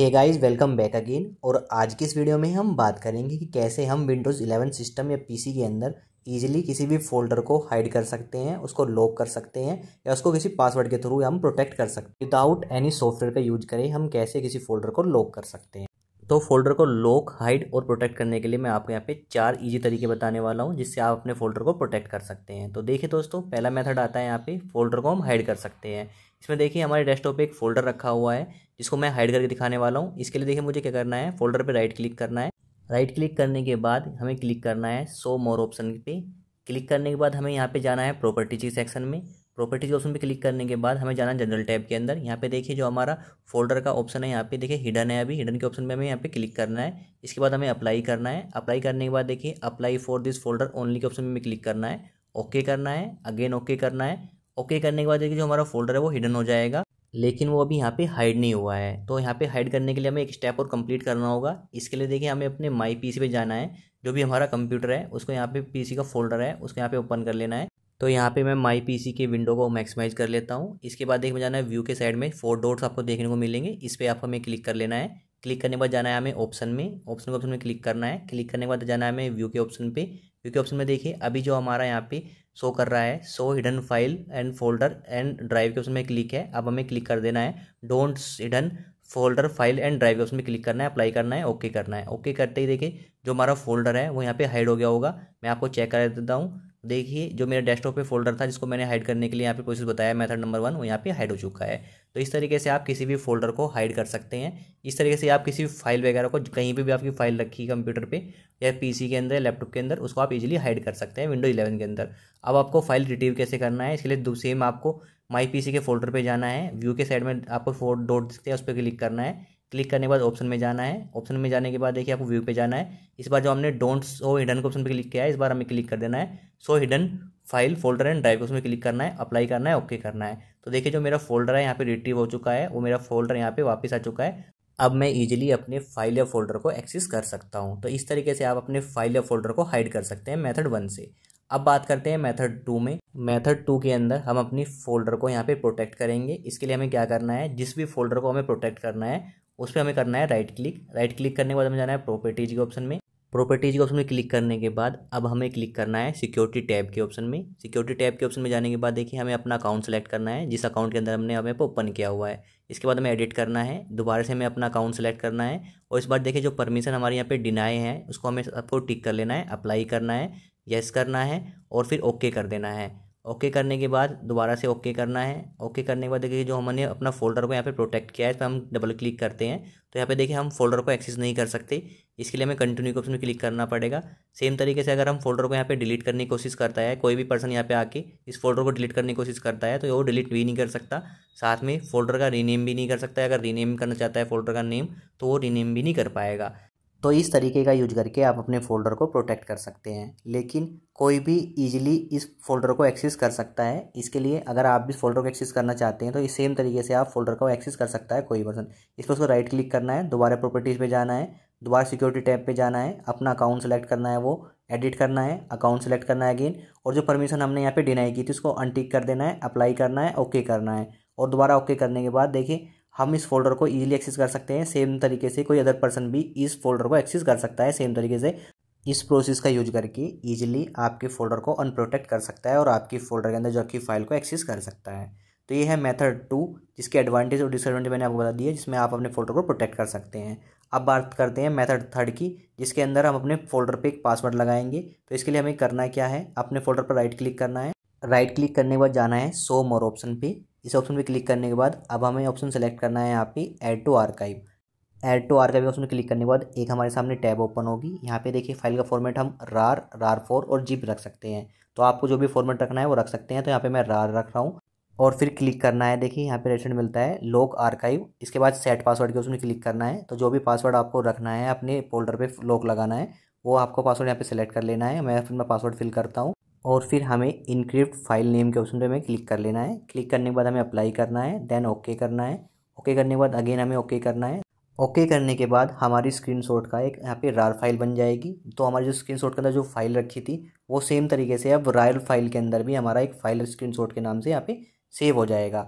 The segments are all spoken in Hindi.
हे गाइस वेलकम बैक अगेन और आज की इस वीडियो में हम बात करेंगे कि कैसे हम विंडोज़ 11 सिस्टम या पीसी के अंदर ईजिली किसी भी फोल्डर को हाइड कर सकते हैं उसको लॉक कर सकते हैं या उसको किसी पासवर्ड के थ्रू हम प्रोटेक्ट कर सकते हैं विदाउट एनी सॉफ्टवेयर का यूज करें हम कैसे किसी फोल्डर को लॉक कर सकते हैं तो फोल्डर को लॉक हाइड और प्रोटेक्ट करने के लिए मैं आपको यहाँ पे चार इजी तरीके बताने वाला हूँ जिससे आप अपने फोल्डर को प्रोटेक्ट कर सकते हैं तो देखिए दोस्तों पहला मेथड आता है यहाँ पे फोल्डर को हम हाइड कर सकते हैं इसमें देखिए हमारे डेस्कटॉप पे एक फोल्डर रखा हुआ है जिसको मैं हाइड करके दिखाने वाला हूँ इसके लिए देखिए मुझे क्या करना है फोल्डर पर राइट क्लिक करना है राइट क्लिक करने के बाद हमें क्लिक करना है सो मोर ऑप्शन पे क्लिक करने के बाद हमें यहाँ पर जाना है प्रॉपर्टी सेक्शन में प्रॉपर्टीज ऑप्शन पे क्लिक करने के बाद हमें जाना जनरल टैब के अंदर यहाँ पे देखिए जो हमारा फोल्डर का ऑप्शन है यहाँ पे देखिए हिडन है अभी हिडन के ऑप्शन पे हमें यहाँ पे क्लिक करना है इसके बाद हमें अप्लाई करना है अप्लाई करने के बाद देखिए apply for this folder only के ऑप्शन में क्लिक करना है ओके करना है अगेन ओके करना है ओके करने के बाद देखिए जो हमारा फोल्डर है वो हिडन हो जाएगा लेकिन वो अभी यहाँ पे हाइड नहीं हुआ है तो यहाँ पे हाइड करने के लिए हमें एक स्टेप और कंप्लीट करना होगा इसके लिए देखिए हमें अपने माई पीसी पे जाना है जो भी हमारा कंप्यूटर है उसको यहाँ पे पीसी का फोल्डर है उसको यहाँ पे ओपन कर लेना है तो यहाँ पे मैं माई पीसी के विंडो को मैक्सिमाइज कर लेता हूँ इसके बाद एक में जाना है व्यू के साइड में फोर डॉट्स आपको देखने को मिलेंगे इस पर आपको हमें क्लिक कर लेना है क्लिक करने के बाद जाना है हमें ऑप्शन में ऑप्शन के ऑप्शन में क्लिक करना है क्लिक करने के बाद जाना है हमें व्यू के ऑप्शन पे व्यू के ऑप्शन में देखिए अभी जो हमारा यहाँ पे शो कर रहा है show hidden file and folder and drive के ऑप्शन में क्लिक है अब हमें क्लिक कर देना है don't hidden folder file and drive के ऑप्शन में क्लिक करना है अप्लाई करना है ओके करना है ओके करते ही देखिए जो हमारा फोल्डर है वो यहाँ पे हाइड हो गया होगा मैं आपको चेक कर देता हूँ देखिए जो मेरा डेस्कटॉप पे फोल्डर था जिसको मैंने हाइड करने के लिए यहाँ पे प्रोसेस बताया मेथड नंबर वन वो यहाँ पे हाइड हो चुका है तो इस तरीके से आप किसी भी फोल्डर को हाइड कर सकते हैं इस तरीके से आप किसी भी फाइल वगैरह को कहीं पे भी आपकी फाइल रखी कंप्यूटर पे या पीसी के अंदर लैपटॉप के अंदर उसको आप इजीली हाइड कर सकते हैं विंडो इलेवन के अंदर अब आपको फाइल रिटीव कैसे करना है इसके लिए सेम आपको माई पी के फोल्डर पर जाना है व्यू के साइड में आपको फोर डॉट दिखते हैं उस पर क्लिक करना है क्लिक करने के बाद ऑप्शन में जाना है ऑप्शन में जाने के बाद देखिए आपको व्यू पे जाना है इस बार जो हमने डोंट सो हिडन के ऑप्शन पे क्लिक किया है इस बार हमें क्लिक कर देना है show hidden file folder and drive उसमें क्लिक करना है अप्लाई करना है ओके okay करना है तो देखिए जो मेरा फोल्डर है यहाँ पे रिट्रीव हो चुका है वो मेरा फोल्डर यहाँ पे वापस आ चुका है अब मैं इजीली अपने फाइल या फोल्डर को एक्सेस कर सकता हूँ तो इस तरीके से आप अपने फाइल या फोल्डर को हाइड कर सकते हैं मैथड वन से अब बात करते हैं मेथड टू में मेथड टू के अंदर हम अपनी फोल्डर को यहाँ पे प्रोटेक्ट करेंगे इसके लिए हमें क्या करना है जिस भी फोल्डर को हमें प्रोटेक्ट करना है उस पर हमें करना है राइट क्लिक राइट क्लिक करने के बाद हमें जाना है प्रॉपर्टीज़ के ऑप्शन में प्रॉपर्टीज़ के ऑप्शन में क्लिक करने के बाद अब हमें क्लिक करना है सिक्योरिटी टैब के ऑप्शन में सिक्योरिटी टैब के ऑप्शन में जाने के बाद देखिए हमें अपना अकाउंट सेलेक्ट करना है जिस अकाउंट के अंदर हमने हमें ओपन किया हुआ है इसके बाद हमें एडिट करना है दोबारा से हमें अपना अकाउंट सेलेक्ट करना है और इस बार देखिए जो परमिशन हमारे यहाँ पे डिनाई है उसको हमें सबको टिक कर लेना है अप्लाई करना है येस करना है और फिर ओके कर देना है ओके करने के बाद दोबारा से ओके करना है ओके करने के बाद देखिए जो हमने अपना फोल्डर को यहाँ पे प्रोटेक्ट किया है तो हम डबल क्लिक करते हैं तो यहाँ पे देखिए हम फोल्डर को एक्सेस नहीं कर सकते इसके लिए हमें कंटिन्यू ऑप्शन में क्लिक करना पड़ेगा सेम तरीके से अगर हम फोल्डर को यहाँ पे डिलीट करने की कोशिश करता है कोई भी पर्सन यहाँ पे आके इस फोल्डर को डिलीट करने की कोशिश करता है तो वो डिलीट भी नहीं कर सकता साथ में फोल्डर का रीनेम भी नहीं कर सकता है अगर रीनेम करना चाहता है फोल्डर का नेम तो वो रीनेम भी नहीं कर पाएगा तो इस तरीके का यूज करके आप अपने फ़ोल्डर को प्रोटेक्ट कर सकते हैं लेकिन कोई भी ईजिली इस फोल्डर को एक्सेस कर सकता है इसके लिए अगर आप भी फोल्डर को एक्सेस करना चाहते हैं तो इस सेम तरीके से आप फोल्डर को एक्सेस कर सकता है कोई पर्सन इस पर उसको राइट क्लिक करना है दोबारा प्रॉपर्टीज़ पर जाना है दोबारा सिक्योरिटी टैब पर जाना है अपना अकाउंट सेलेक्ट करना है वो एडिट करना है अकाउंट सेलेक्ट करना है अगेन और जो परमिशन हमने यहाँ पे डिनाई की थी उसको अनटिक कर देना है अप्लाई करना है ओके करना है और दोबारा ओके करने के बाद देखिए हम इस फोल्डर को ईजिली एक्सेस कर सकते हैं सेम तरीके से कोई अदर पर्सन भी इस फोल्डर को एक्सेस कर सकता है सेम तरीके से इस प्रोसेस का यूज करके ईजिली आपके फोल्डर को अनप्रोटेक्ट कर सकता है और आपकी फोल्डर के अंदर जो आपकी फाइल को एक्सेस कर सकता है तो ये है मेथड टू जिसके एडवांटेज और डिसएडवांटेज मैंने आपको बता दिया जिसमें आप अपने फोल्डर को प्रोटेक्ट कर सकते हैं अब बात करते हैं मेथड थर्ड की जिसके अंदर हम अपने फोल्डर पे एक पासवर्ड लगाएंगे तो इसके लिए हमें करना क्या है अपने फोल्डर पर राइट क्लिक करना है राइट क्लिक करने के बाद जाना है सो मोर ऑप्शन पे इस ऑप्शन पे क्लिक करने के बाद अब हमें ऑप्शन सेलेक्ट करना है यहाँ पे add to archive add to archive option click करने के बाद एक हमारे सामने टैब ओपन होगी यहाँ पे देखिए फाइल का फॉर्मेट हम रार रार फोर और जिप रख सकते हैं तो आपको जो भी फॉर्मेट रखना है वो रख सकते हैं तो यहाँ पे मैं रार रख रहा हूँ और फिर क्लिक करना है देखिए यहाँ पे रेशन मिलता है लॉक आर्काइव इसके बाद सेट पासवर्ड के ऑप्शन क्लिक करना है तो जो भी पासवर्ड आपको रखना है अपने फोल्डर पर लॉक लगाना है वो आपको पासवर्ड यहाँ पे सेलेक्ट कर लेना है मैं फिर मैं पासवर्ड फिल करता हूँ और फिर हमें इनक्रिप्ट फाइल नेम के ऑप्शन पे हमें क्लिक कर लेना है क्लिक करने के बाद हमें अप्लाई करना है देन ओके करना है ओके करने के बाद अगेन हमें ओके करना है ओके okay करने के बाद हमारी स्क्रीनशॉट का एक यहाँ पे रार फाइल बन जाएगी तो हमारी जो स्क्रीनशॉट के अंदर जो फाइल रखी थी वो सेम तरीके से अब रायल फाइल के अंदर भी हमारा एक फाइल स्क्रीनशॉट के नाम से यहाँ पे सेव हो जाएगा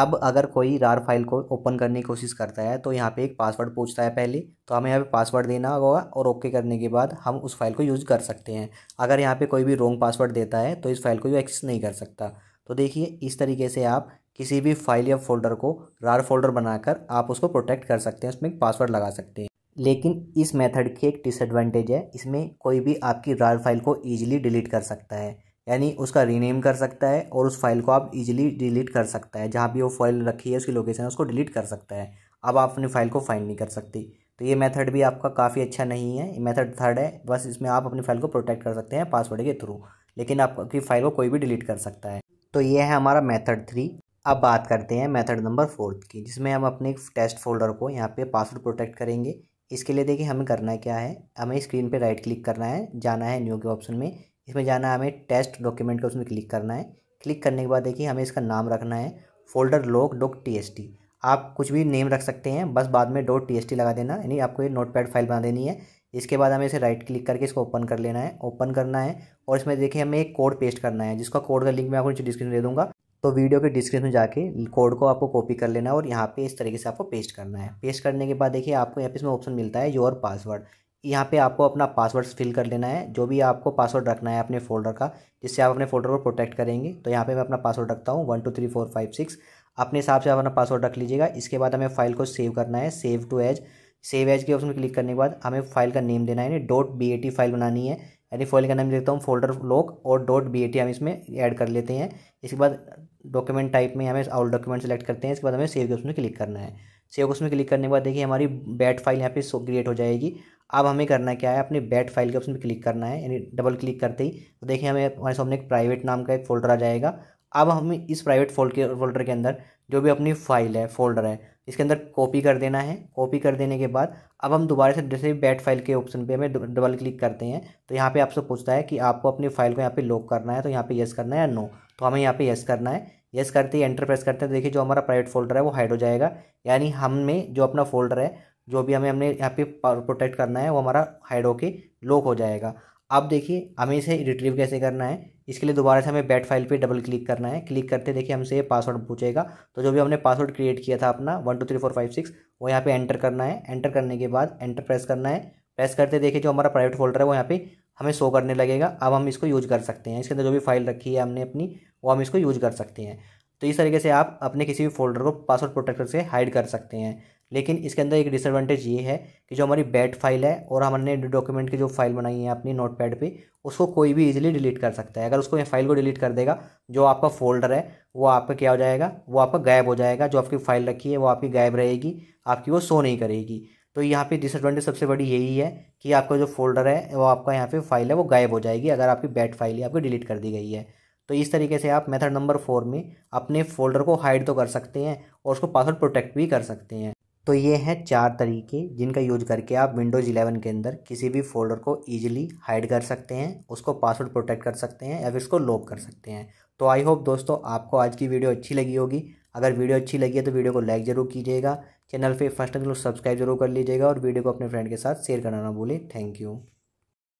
अब अगर कोई रार फाइल को ओपन करने की कोशिश करता है तो यहाँ पे एक पासवर्ड पूछता है पहले तो हमें यहाँ पे पासवर्ड देना होगा और ओके करने के बाद हम उस फाइल को यूज़ कर सकते हैं अगर यहाँ पे कोई भी रॉन्ग पासवर्ड देता है तो इस फाइल को यू एक्सेस नहीं कर सकता तो देखिए इस तरीके से आप किसी भी फाइल या फोल्डर को रार फोल्डर बनाकर आप उसको प्रोटेक्ट कर सकते हैं उसमें एक पासवर्ड लगा सकते हैं लेकिन इस मेथड की एक डिसएडवांटेज है इसमें कोई भी आपकी रार फाइल को ईजिली डिलीट कर सकता है यानी उसका रीनेम कर सकता है और उस फाइल को आप इजीली डिलीट कर सकता है जहाँ भी वो फाइल रखी है उसकी लोकेशन उसको डिलीट कर सकता है अब आप अपनी फाइल को फाइंड नहीं कर सकती तो ये मेथड भी आपका काफ़ी अच्छा नहीं है मेथड थर्ड है बस इसमें आप अपनी फाइल को प्रोटेक्ट कर सकते हैं पासवर्ड के थ्रू लेकिन आपकी फाइल को कोई भी डिलीट कर सकता है तो ये है हमारा मेथड थ्री अब बात करते हैं मेथड नंबर फोर्थ की जिसमें हम अपने टेस्ट फोल्डर को यहाँ पे पासवर्ड प्रोटेक्ट करेंगे इसके लिए देखिए हमें करना क्या है हमें स्क्रीन पे राइट क्लिक करना है जाना है न्यू के ऑप्शन में इसमें जाना है हमें टेस्ट डॉक्यूमेंट का उसमें क्लिक करना है क्लिक करने के बाद देखिए हमें इसका नाम रखना है फोल्डर लोक डॉक टी एस टी आप कुछ भी नेम रख सकते हैं बस बाद में डॉट टी एस टी लगा देना यानी आपको ये नोट पैड फाइल बना देनी है इसके बाद हमें इसे राइट क्लिक करके इसको ओपन कर लेना है ओपन करना है और इसमें देखिए हमें एक कोड पेस्ट करना है जिसका कोड का लिंक मैं आपको नीचे डिस्क्रिप्शन दे दूँगा तो वीडियो के डिस्क्रिप्शन में जाके कोड को आपको कॉपी कर लेना है और यहाँ पे इस तरीके से आपको पेस्ट करना है पेस्ट करने के बाद देखिए आपको यहाँ पे इसमें ऑप्शन मिलता है योर पासवर्ड यहाँ पे आपको अपना पासवर्ड फिल कर लेना है जो भी आपको पासवर्ड रखना है अपने फोल्डर का जिससे आप अपने फोल्डर को प्रोटेक्ट करेंगे तो यहाँ पे मैं अपना पासवर्ड रखता हूँ one two three four five six अपने हिसाब से आप अपना पासवर्ड रख लीजिएगा इसके बाद हमें फाइल को सेव करना है save to as save as के ऑप्शन में क्लिक करने के बाद हमें फाइल का नेम देना है यानी dot B A T file बनानी है यानी फाइल का नाम देखता हूँ फोल्डर लॉक और डॉट बी ए टी हम इसमें ऐड कर लेते हैं इसके बाद डॉक्यूमेंट टाइप में हमें ऑल डॉक्यूमेंट सेलेक्ट करते हैं इसके बाद हमें सेव के ऑप्शन में क्लिक करना है सेव के ऑप्शन में क्लिक करने के बाद देखिए हमारी बैट फाइल यहाँ पे क्रिएट हो जाएगी अब हमें करना क्या है अपने बैट फाइल के ऑप्शन पर क्लिक करना है यानी डबल क्लिक करते ही तो देखिए हमें हमारे सामने एक प्राइवेट नाम का एक फोल्डर आ जाएगा अब हमें इस प्राइवेट फोल्ड के फोल्डर के अंदर जो भी अपनी फाइल है फोल्डर है इसके अंदर कॉपी कर देना है कॉपी कर देने के बाद अब हम दोबारा से जैसे बैट फाइल के ऑप्शन पे हमें डबल क्लिक करते हैं तो यहाँ पे आपसे पूछता है कि आपको अपनी फाइल को यहाँ पे लॉक करना है तो यहाँ पे येस करना है या नो तो हमें यहाँ पे येस करना है येस करते ही एंटर प्रेस करते हैं तो देखिए जो हमारा प्राइवेट फोल्डर है वो हाइड हो जाएगा यानी हमें जो अपना फोल्डर है जो भी हमें हमने यहाँ पे प्रोटेक्ट करना है वो हमारा हाइड होके लॉक हो जाएगा अब देखिए हमें इसे रिट्रीव कैसे करना है इसके लिए दोबारा से हमें बैट फाइल पे डबल क्लिक करना है क्लिक करते देखिए हमसे ये पासवर्ड पूछेगा तो जो भी हमने पासवर्ड क्रिएट किया था अपना one two three four five six वो यहाँ पे एंटर करना है एंटर करने के बाद एंटर प्रेस करना है प्रेस करते देखिए जो हमारा प्राइवेट फोल्डर है वो यहाँ पे हमें शो करने लगेगा अब हम इसको यूज कर सकते हैं इसके अंदर जो भी फाइल रखी है हमने अपनी वो हम इसको यूज कर सकते हैं तो इस तरीके से आप अपने किसी भी फोल्डर को पासवर्ड प्रोटेक्टर से हाइड कर सकते हैं लेकिन इसके अंदर एक डिसएडवांटेज ये है कि जो हमारी बैट फाइल है और हमने डॉक्यूमेंट की जो फाइल बनाई है अपनी नोट पैड पर उसको कोई भी ईजिली डिलीट कर सकता है अगर उसको फाइल को डिलीट कर देगा जो आपका फोल्डर है वो आपका क्या हो जाएगा वो आपका गायब हो जाएगा जो आपकी फाइल रखी है वो आपकी गायब रहेगी आपकी वो शो नहीं करेगी तो यहाँ पे डिसएडवांटेज सबसे बड़ी यही है कि आपका जो फोल्डर है वो आपका यहाँ पे फाइल है वो गायब हो जाएगी अगर आपकी बैट फाइल है आपकी डिलीट कर दी गई है तो इस तरीके से आप मेथड नंबर फोर में अपने फोल्डर को हाइड तो कर सकते हैं और उसको पासवर्ड प्रोटेक्ट भी कर सकते हैं तो ये हैं चार तरीके जिनका यूज करके आप विंडोज़ 11 के अंदर किसी भी फोल्डर को ईजिली हाइड कर सकते हैं उसको पासवर्ड प्रोटेक्ट कर सकते हैं या फिर उसको लॉक कर सकते हैं तो आई होप दोस्तों आपको आज की वीडियो अच्छी लगी होगी अगर वीडियो अच्छी लगी है तो वीडियो को लाइक ज़रूर कीजिएगा चैनल पे फर्स्ट टाइम सब्सक्राइब जरूर कर लीजिएगा और वीडियो को अपने फ्रेंड के साथ शेयर करना ना भूलें थैंक यू